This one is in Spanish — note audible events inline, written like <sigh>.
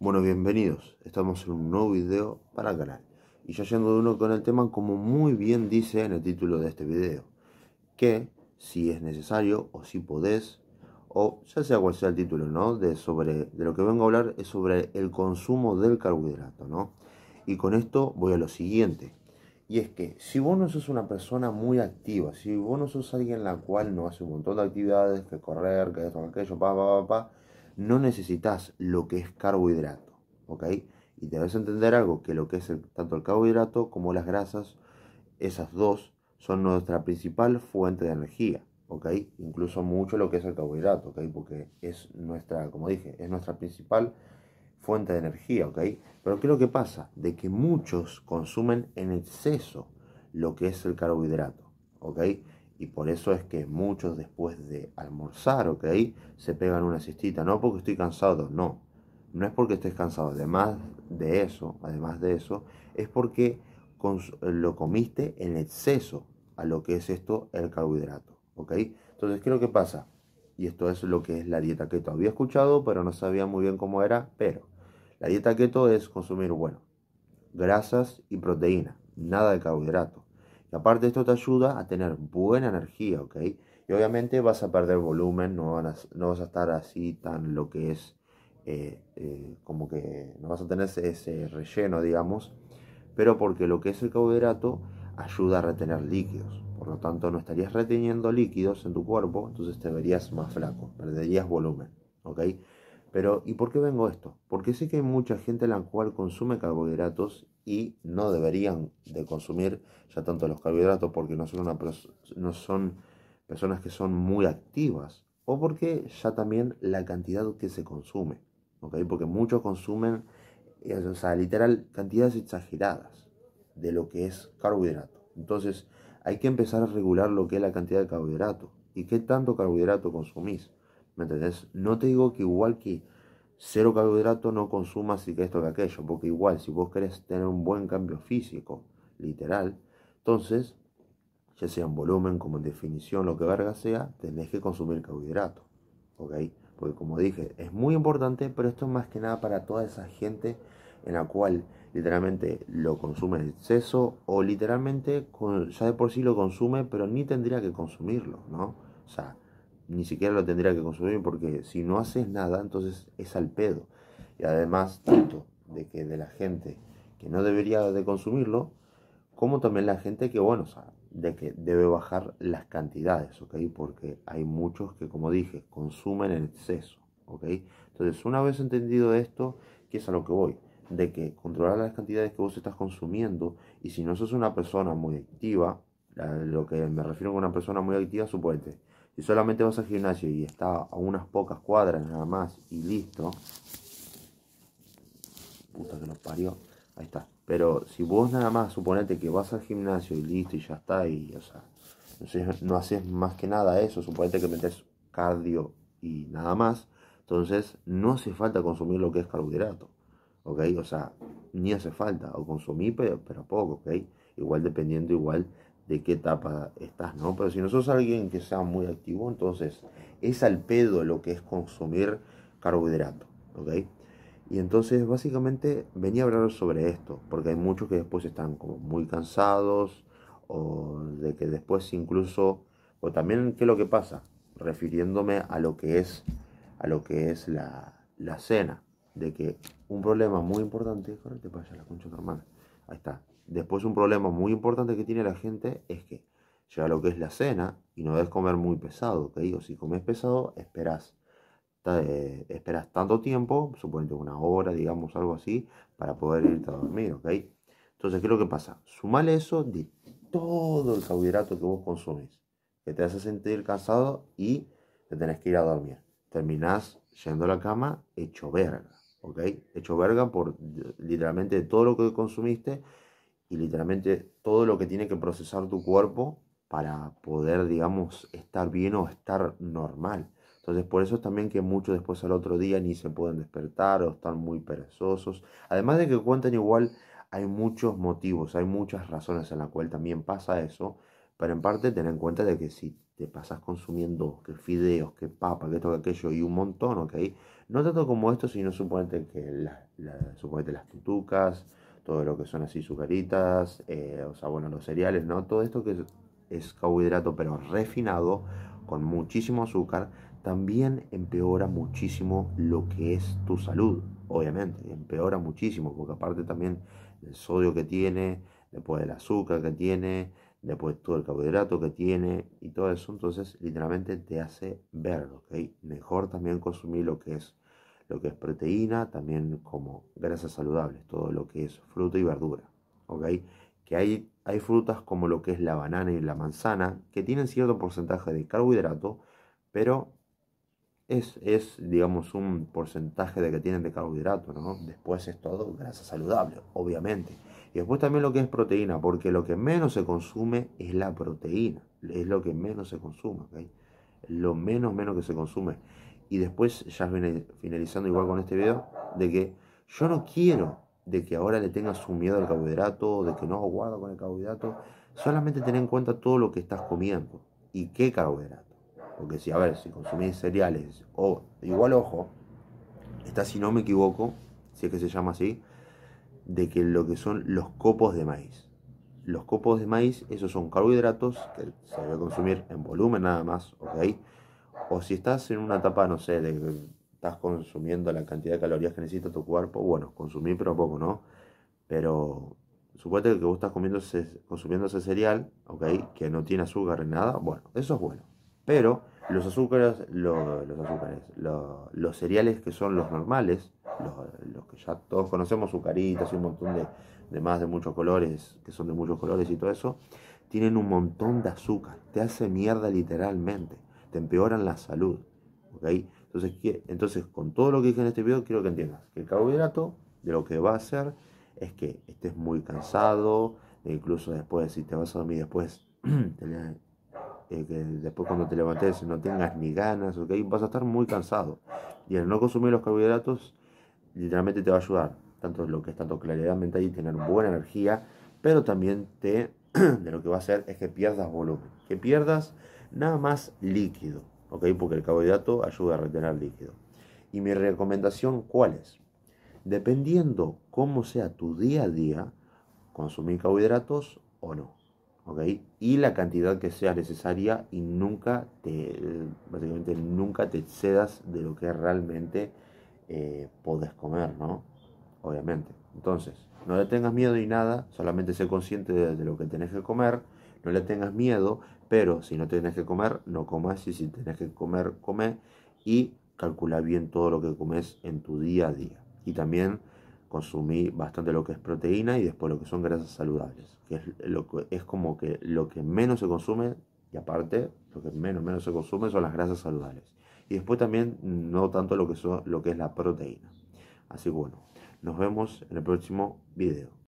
Bueno, bienvenidos. Estamos en un nuevo video para el canal. Y ya yendo de uno con el tema, como muy bien dice en el título de este video, que si es necesario o si podés, o ya sea cual sea el título, ¿no? De, sobre, de lo que vengo a hablar es sobre el consumo del carbohidrato, ¿no? Y con esto voy a lo siguiente. Y es que si vos no sos una persona muy activa, si vos no sos alguien la cual no hace un montón de actividades, que correr, que esto, aquello, pa, pa, pa, pa no necesitas lo que es carbohidrato, ¿ok? Y debes entender algo, que lo que es tanto el carbohidrato como las grasas, esas dos son nuestra principal fuente de energía, ¿ok? Incluso mucho lo que es el carbohidrato, ¿ok? Porque es nuestra, como dije, es nuestra principal fuente de energía, ¿ok? Pero ¿qué es lo que pasa? De que muchos consumen en exceso lo que es el carbohidrato, ¿ok? Y por eso es que muchos después de almorzar, ok, se pegan una cestita. No porque estoy cansado, no. No es porque estés cansado. Además de eso, además de eso, es porque lo comiste en exceso a lo que es esto el carbohidrato. ¿Ok? Entonces, ¿qué es lo que pasa? Y esto es lo que es la dieta keto. Había escuchado, pero no sabía muy bien cómo era. Pero la dieta keto es consumir, bueno, grasas y proteína, nada de carbohidrato. Y aparte esto te ayuda a tener buena energía, ¿ok? Y obviamente vas a perder volumen, no, vas a estar así tan lo que es, eh, eh, como que no vas a tener ese, relleno, digamos, pero porque lo que es el carbohidrato ayuda a retener líquidos. Por lo tanto, no estarías reteniendo líquidos en tu cuerpo, entonces te verías más flaco, perderías volumen, ¿ok? Pero, ¿y por qué vengo esto? Porque sé que hay mucha gente la cual consume carbohidratos y no deberían de consumir ya tanto los carbohidratos porque no son, no son personas que son muy activas o porque ya también la cantidad que se consume, ¿ok? Porque muchos consumen, eh, o sea, literal, cantidades exageradas de lo que es carbohidrato. Entonces, hay que empezar a regular lo que es la cantidad de carbohidrato y qué tanto carbohidrato consumís, ¿me entendés? No te digo que igual que cero carbohidrato no consumas y que esto que aquello, porque igual si vos querés tener un buen cambio físico, literal, entonces, ya sea en volumen como en definición, lo que verga sea, tenés que consumir carbohidratos, ¿ok? Porque como dije, es muy importante, pero esto es más que nada para toda esa gente en la cual literalmente lo consume en exceso o literalmente ya de por sí lo consume, pero ni tendría que consumirlo, ¿no? O sea, ni siquiera lo tendría que consumir porque si no haces nada, entonces es al pedo. Y además, tanto de que de la gente que no debería de consumirlo, como también la gente que, bueno, o sea, de que debe bajar las cantidades, ¿ok? Porque hay muchos que, como dije, consumen en exceso, ¿ok? Entonces, una vez entendido esto, ¿qué es a lo que voy? De que controlar las cantidades que vos estás consumiendo y si no sos una persona muy activa, lo que me refiero con una persona muy activa, suponete, si solamente vas al gimnasio y está a unas pocas cuadras nada más y listo. Puta que parió. Ahí está. Pero si vos nada más suponete que vas al gimnasio y listo y ya está. Y o sea, no, haces más que nada eso. Suponete que metes cardio y nada más. Entonces no hace falta consumir lo que es carbohidrato. ¿Ok? O sea, ni hace falta. O consumí pero, pero poco. ¿Ok? Igual dependiendo igual de qué etapa estás, ¿no? Pero si no sos alguien que sea muy activo, entonces es al pedo lo que es consumir carbohidrato, ¿ok? Y entonces básicamente venía a hablar sobre esto, porque hay muchos que después están como muy cansados, o de que después incluso, o también qué es lo que pasa, refiriéndome a lo que es, a lo que es la, cena, de que un problema muy importante, te vaya la concha normal. ahí está, Después un problema muy importante que tiene la gente es que llega lo que es la cena y no debes comer muy pesado, te digo, si comes pesado, esperas eh, tanto tiempo, suponiendo una hora, digamos, algo así, para poder irte a dormir, ¿ok? Entonces, ¿qué es lo que pasa? Sumale eso de todo el carbohidrato que vos consumes, que te hace sentir cansado y te tenés que ir a dormir. Terminás yendo a la cama hecho verga, ¿ok? Hecho verga por literalmente todo lo que consumiste y literalmente todo lo que tiene que procesar tu cuerpo para poder, digamos, estar bien o estar normal. Entonces, por eso es también que muchos después al otro día ni se pueden despertar o están muy perezosos. Además de que cuentan igual, hay muchos motivos, hay muchas razones en la cual también pasa eso, pero en parte ten en cuenta de que si te pasas consumiendo que fideos, que papas, que esto, que aquello y un montón, ¿ok? No tanto como esto, sino suponete que la, la, suponete las tutucas, todo lo que son así sucaritas, eh, o sea, bueno, los cereales, ¿no? Todo esto que es carbohidrato pero refinado, con muchísimo azúcar, también empeora muchísimo lo que es tu salud, obviamente, empeora muchísimo, porque aparte también el sodio que tiene, después el azúcar que tiene, después todo el carbohidrato que tiene y todo eso, entonces literalmente te hace ver, ¿ok? Mejor también consumir lo que es lo que es proteína, también como grasas saludables, todo lo que es fruta y verdura. ¿ok? Que hay, hay frutas como lo que es la banana y la manzana, que tienen cierto porcentaje de carbohidrato, pero es, digamos, un porcentaje de que tienen de carbohidrato, ¿no? Después es todo grasa saludable, obviamente. Y después también lo que es proteína, porque lo que menos se consume es la proteína, es lo que menos se consume, Lo menos, menos que se consume y después, ya finalizando igual con este video, de que yo no quiero de que ahora le tengas un miedo al carbohidrato, de que no guarda con el carbohidrato. Solamente ten en cuenta todo lo que estás comiendo y qué carbohidrato. Porque si, a ver, si consumís cereales o igual ojo, está si no me equivoco, si es que se llama así, de que lo que son los copos de maíz. Los copos de maíz, esos son carbohidratos que se debe consumir en volumen nada más, ¿ok? o si estás en una etapa, no sé, de que estás consumiendo la cantidad de calorías que necesita tu cuerpo, bueno, consumir pero poco, ¿no? Pero supuestamente que vos estás comiendo consumiendo ese cereal, ¿ok? Que no tiene azúcar ni nada, bueno, eso es bueno. Pero los azúcares, los cereales que son los normales, los, que ya todos conocemos, sucaritas y un montón de, de más de muchos colores, que son de muchos colores y todo eso, tienen un montón de azúcar, te hace mierda literalmente te empeoran la salud. ¿okay? Entonces, entonces, con todo lo que dije en este video, quiero que entiendas que el carbohidrato de lo que va a hacer es que estés muy cansado, e incluso después, si te vas a dormir después, <clears throat> eh, que después cuando te levantes no tengas ni ganas, okay? vas a estar muy cansado. Y el no consumir los carbohidratos literalmente te va a ayudar, tanto lo que es tanto claridad mental y tener buena energía, pero también te, <clears throat> de lo que va a hacer es que pierdas volumen, que pierdas nada más líquido, Porque el carbohidrato ayuda a retener líquido. Y mi recomendación, ¿cuál es? Dependiendo cómo sea tu día a día, consumir carbohidratos o no, Y la cantidad que sea necesaria y nunca te, básicamente nunca te excedas de lo que realmente eh, podés comer, ¿no? Obviamente. Entonces, no le tengas miedo y nada, solamente sé consciente de, de lo que tenés que comer no le tengas miedo, pero si no tienes que comer, no comas y si tienes que comer, come y calcula bien todo lo que comes en tu día a día. Y también consumí bastante lo que es proteína y después lo que son grasas saludables, que es, lo que, es como que lo que menos se consume y aparte lo que menos menos se consume son las grasas saludables. Y después también no tanto lo que, son, lo que es la proteína. Así que bueno, nos vemos en el próximo video.